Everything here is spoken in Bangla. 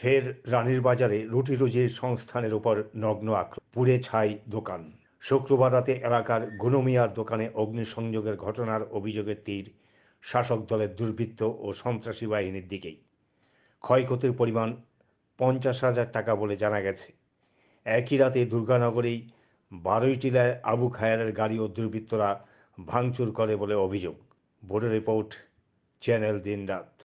ফের রানীর বাজারে রুটি রুজির সংস্থানের উপর নগ্ন আক্রমণ পুড়ে ছাই দোকান শুক্রবার রাতে এলাকার গুনমিয়ার দোকানে অগ্নিসংযোগের ঘটনার অভিযোগের তীর শাসক দলের দুর্বৃত্ত ও সন্ত্রাসী বাহিনীর দিকেই ক্ষয়ক্ষতির পরিমাণ পঞ্চাশ হাজার টাকা বলে জানা গেছে একই রাতে দুর্গানগরেই বারোই টিলায় আবু খায়ারের গাড়ি ও দুর্বৃত্তরা ভাঙচুর করে বলে অভিযোগ বোর্ডের রিপোর্ট চ্যানেল দিন রাত